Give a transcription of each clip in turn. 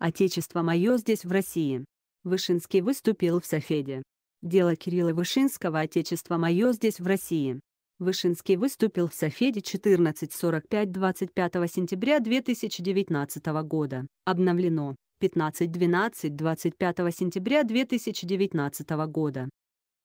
Отечество мое здесь, в России. Вышинский выступил в Софеде. Дело Кирилла Вышинского «Отечество мое здесь, в России». Вышинский выступил в Софеде 14.45-25 сентября 2019 года. Обновлено. 15.12-25 сентября 2019 года.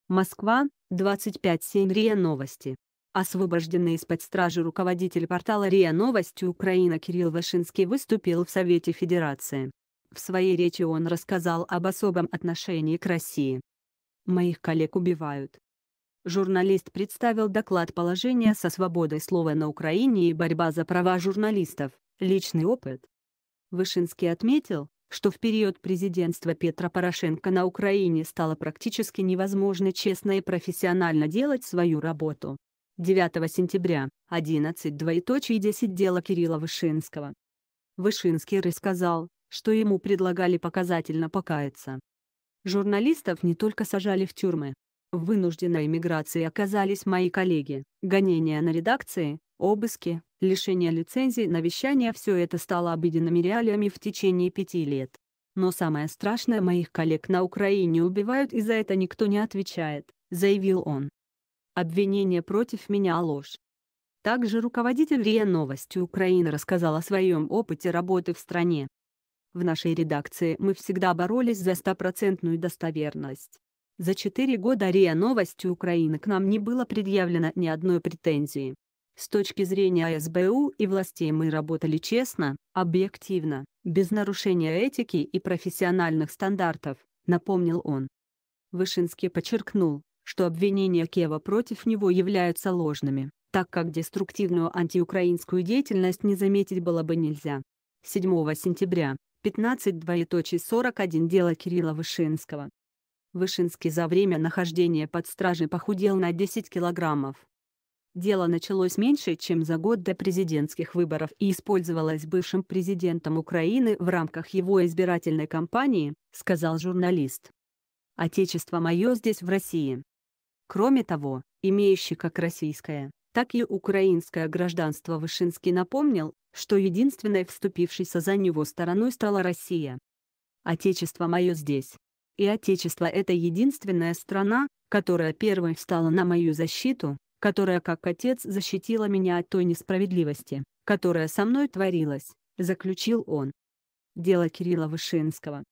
Москва, 25.7 РИА Новости. Освобожденный из-под стражи руководитель портала РИА Новости Украина Кирилл Вышинский выступил в Совете Федерации. В своей речи он рассказал об особом отношении к России. «Моих коллег убивают». Журналист представил доклад положения со свободой слова на Украине и борьба за права журналистов, личный опыт. Вышинский отметил, что в период президентства Петра Порошенко на Украине стало практически невозможно честно и профессионально делать свою работу. 9 сентября, 11 двоеточие 10 дела Кирилла Вышинского. Вышинский рассказал, что ему предлагали показательно покаяться. Журналистов не только сажали в тюрьмы. В вынужденной эмиграции оказались мои коллеги, гонения на редакции, обыски, лишение лицензий на вещание – все это стало обыденными реалиями в течение пяти лет. Но самое страшное – моих коллег на Украине убивают и за это никто не отвечает, заявил он. Обвинение против меня – ложь. Также руководитель РИА Новости Украины рассказал о своем опыте работы в стране, в нашей редакции мы всегда боролись за стопроцентную достоверность. За четыре года РИА Новости Украины к нам не было предъявлено ни одной претензии. С точки зрения СБУ и властей мы работали честно, объективно, без нарушения этики и профессиональных стандартов, напомнил он. Вышинский подчеркнул, что обвинения Кева против него являются ложными, так как деструктивную антиукраинскую деятельность не заметить было бы нельзя. 7 сентября 15 двоеточий 41 дело Кирилла Вышинского. Вышинский за время нахождения под стражей похудел на 10 килограммов. Дело началось меньше, чем за год до президентских выборов и использовалось бывшим президентом Украины в рамках его избирательной кампании, сказал журналист. «Отечество мое здесь в России. Кроме того, имеющий как российское, так и украинское гражданство Вышинский напомнил, что единственной вступившейся за него стороной стала Россия. «Отечество мое здесь. И Отечество — это единственная страна, которая первой встала на мою защиту, которая как отец защитила меня от той несправедливости, которая со мной творилась», — заключил он. Дело Кирилла Вышинского.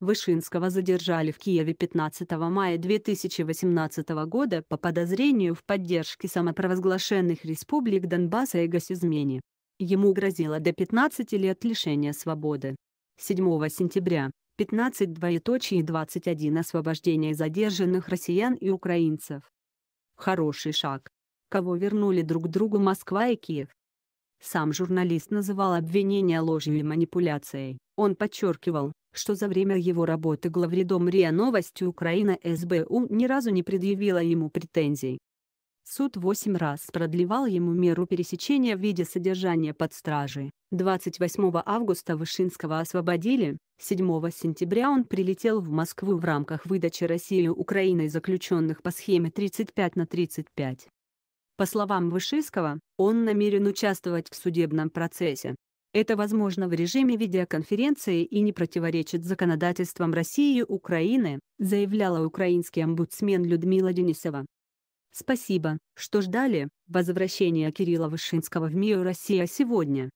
Вышинского задержали в Киеве 15 мая 2018 года по подозрению в поддержке самопровозглашенных республик Донбасса и госизмене. Ему грозило до 15 лет лишения свободы. 7 сентября 15 двоеточие 21 освобождение задержанных россиян и украинцев. Хороший шаг. Кого вернули друг другу Москва и Киев? Сам журналист называл обвинения ложью и манипуляцией. Он подчеркивал, что за время его работы главредом РИА Новости Украина СБУ ни разу не предъявила ему претензий. Суд восемь раз продлевал ему меру пересечения в виде содержания под стражей. 28 августа Вышинского освободили, 7 сентября он прилетел в Москву в рамках выдачи России Украиной заключенных по схеме 35 на 35. По словам Вышинского, он намерен участвовать в судебном процессе, это возможно в режиме видеоконференции и не противоречит законодательствам России и Украины, заявляла украинский омбудсмен Людмила Денисова. Спасибо, что ждали возвращения Кирилла Вышинского в МИО «Россия сегодня».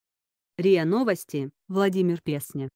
РИА Новости, Владимир Песня.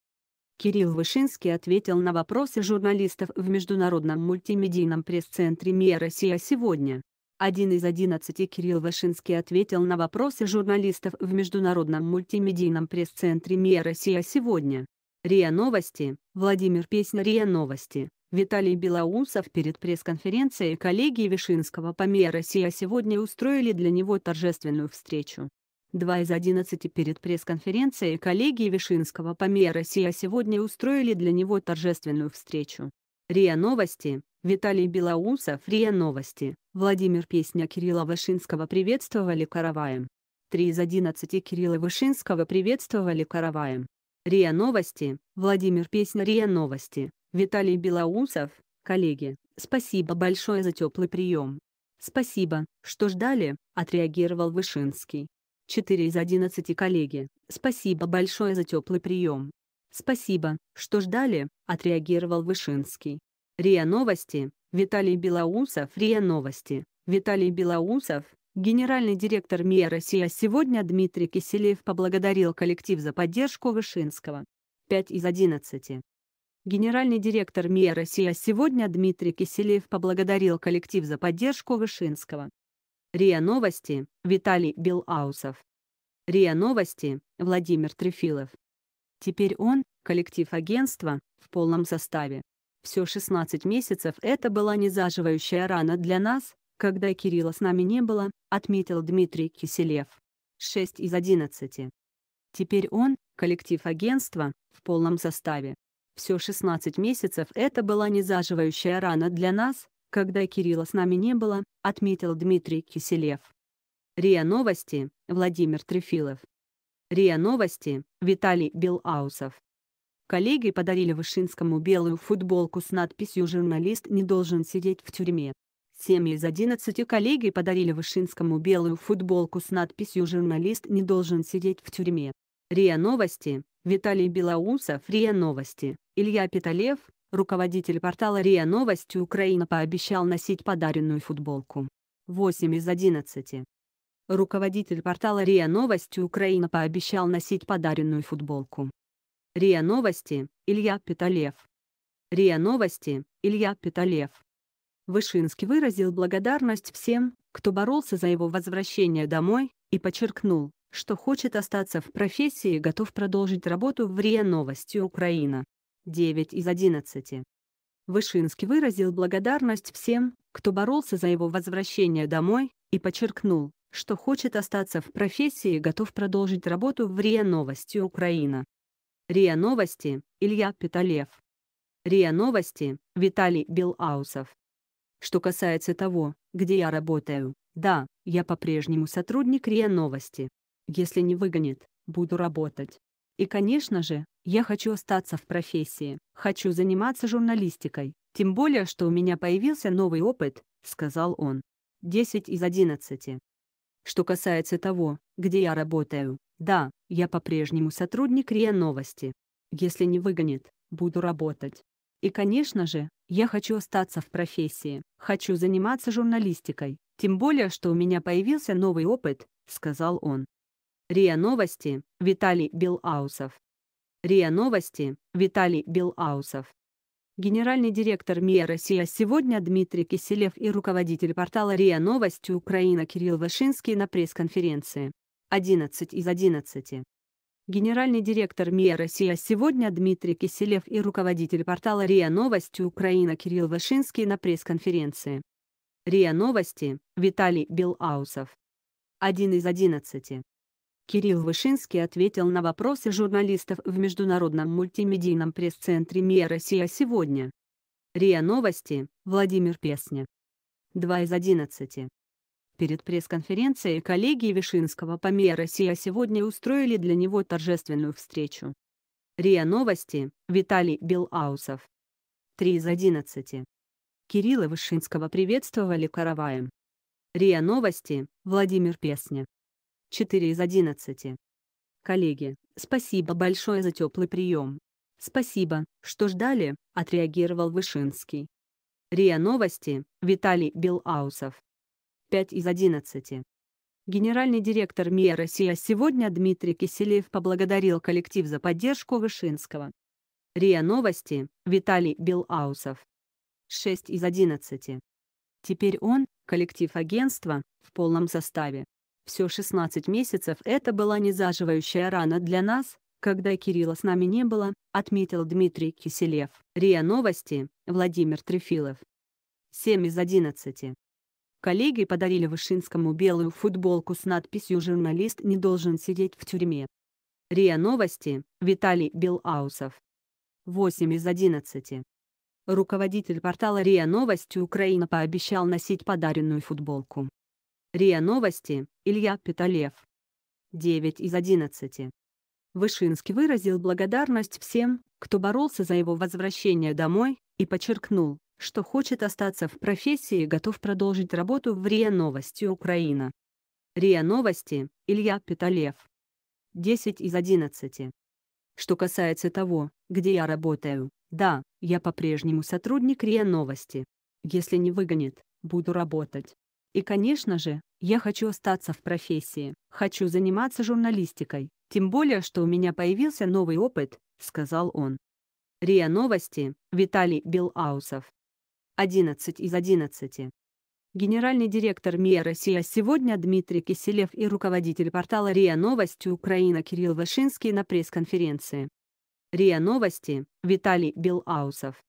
Кирилл Вышинский ответил на вопросы журналистов в Международном мультимедийном пресс-центре МИА «Россия сегодня». Один из 11 Кирилл Вашинский ответил на вопросы журналистов в Международном мультимедийном пресс-центре МИА «Россия сегодня». РИА Новости, Владимир Песня РИА Новости, Виталий Белоусов перед пресс-конференцией коллеги Вишинского по МИА «Россия сегодня» устроили для него торжественную встречу. Два из 11 перед пресс-конференцией коллеги Вишинского по МИА «Россия сегодня» устроили для него торжественную встречу. РИА Новости, Виталий Белоусов РИА Новости, Владимир Песня Кирилла Вышинского приветствовали караваем. 3 из 11 Кирилла Вышинского приветствовали караваем. РИА Новости, Владимир Песня РИА Новости, Виталий Белоусов, коллеги, спасибо большое за теплый прием. Спасибо, что ждали, отреагировал Вышинский. 4 из 11 коллеги, спасибо большое за теплый прием. Спасибо, что ждали, отреагировал Вышинский. РИА Новости, Виталий Белоусов, РИА Новости, Виталий Белоусов, генеральный директор МИА «Россия» сегодня Дмитрий Киселев поблагодарил коллектив за поддержку Вышинского. 5 из 11. Генеральный директор МИА «Россия» сегодня Дмитрий Киселев поблагодарил коллектив за поддержку Вышинского. РИА Новости, Виталий Белаусов. РИА Новости, Владимир Трефилов. Теперь он, коллектив агентства, в полном составе. Все 16 месяцев это была незаживающая рана для нас, когда Кирилла с нами не было, отметил Дмитрий Киселев. 6 из 11. Теперь он, коллектив агентства, в полном составе. Все 16 месяцев это была незаживающая рана для нас, когда Кирилла с нами не было, отметил Дмитрий Киселев. РИА Новости, Владимир Трефилов. РИА Новости, Виталий Белаусов. Коллеги подарили Вышинскому белую футболку с надписью «Журналист не должен сидеть в тюрьме». Семь из 11 коллеги подарили Вышинскому белую футболку с надписью «Журналист не должен сидеть в тюрьме». РИА Новости, Виталий Белоусов РИА Новости, Илья Питалев, руководитель портала РИА Новости Украина пообещал носить подаренную футболку. 8 из 11. Руководитель портала РИА Новости Украина пообещал носить подаренную футболку. РИА Новости, Илья Петалев. РИА Новости, Илья Петалев. Вышинский выразил благодарность всем, кто боролся за его возвращение домой, и подчеркнул, что хочет остаться в профессии и готов продолжить работу в РИА Новости Украина. 9 из 11. Вышинский выразил благодарность всем, кто боролся за его возвращение домой, и подчеркнул, что хочет остаться в профессии и готов продолжить работу в РИА Новости Украина. РИА Новости, Илья Петалев. РИА Новости, Виталий Белаусов. Что касается того, где я работаю, да, я по-прежнему сотрудник РИА Новости. Если не выгонят, буду работать. И, конечно же, я хочу остаться в профессии, хочу заниматься журналистикой, тем более, что у меня появился новый опыт, сказал он. 10 из 11. Что касается того, где я работаю, да, я по-прежнему сотрудник РИА Новости. Если не выгонят, буду работать. И, конечно же, я хочу остаться в профессии, хочу заниматься журналистикой, тем более, что у меня появился новый опыт, сказал он. РИА Новости, Виталий Белаусов. РИА Новости, Виталий Белаусов. Генеральный директор МИА «Россия» сегодня Дмитрий Киселев и руководитель портала РИА Новости Украина Кирилл Вашинский на пресс-конференции. 11 из 11. Генеральный директор МИА «Россия» сегодня Дмитрий Киселев и руководитель портала РИА Новости Украина Кирилл Вашинский на пресс-конференции. РИА Новости, Виталий Белаусов. 1 из 11. Кирилл Вышинский ответил на вопросы журналистов в Международном мультимедийном пресс-центре МИА «Россия сегодня». РИА Новости, Владимир Песня. 2 из 11. Перед пресс-конференцией коллеги Вишинского по МИА «Россия сегодня» устроили для него торжественную встречу. РИА Новости, Виталий Белаусов. 3 из 11. Кирилла Вышинского приветствовали караваем. РИА Новости, Владимир Песня. 4 из 11. Коллеги, спасибо большое за теплый прием. Спасибо, что ждали, отреагировал Вышинский. РИА Новости, Виталий Белаусов. 5 из 11. Генеральный директор МИА «Россия» сегодня Дмитрий Киселев поблагодарил коллектив за поддержку Вышинского. РИА Новости, Виталий Белаусов. 6 из 11. Теперь он, коллектив агентства, в полном составе. Все 16 месяцев это была незаживающая рана для нас, когда Кирилла с нами не было, отметил Дмитрий Киселев. РИА Новости, Владимир Трефилов. 7 из 11. Коллеги подарили Вышинскому белую футболку с надписью «Журналист не должен сидеть в тюрьме». РИА Новости, Виталий Белаусов. 8 из 11. Руководитель портала РИА Новости Украина пообещал носить подаренную футболку. РИА Новости, Илья Петалев. 9 из 11. Вышинский выразил благодарность всем, кто боролся за его возвращение домой, и подчеркнул, что хочет остаться в профессии и готов продолжить работу в РИА Новости Украина. РИА Новости, Илья Петалев. 10 из 11. Что касается того, где я работаю, да, я по-прежнему сотрудник РИА Новости. Если не выгонит, буду работать. И, конечно же, я хочу остаться в профессии, хочу заниматься журналистикой, тем более, что у меня появился новый опыт, сказал он. РИА Новости, Виталий Белаусов. 11 из 11. Генеральный директор МИА «Россия» сегодня Дмитрий Киселев и руководитель портала РИА Новости Украина Кирилл Вашинский на пресс-конференции. РИА Новости, Виталий Белаусов.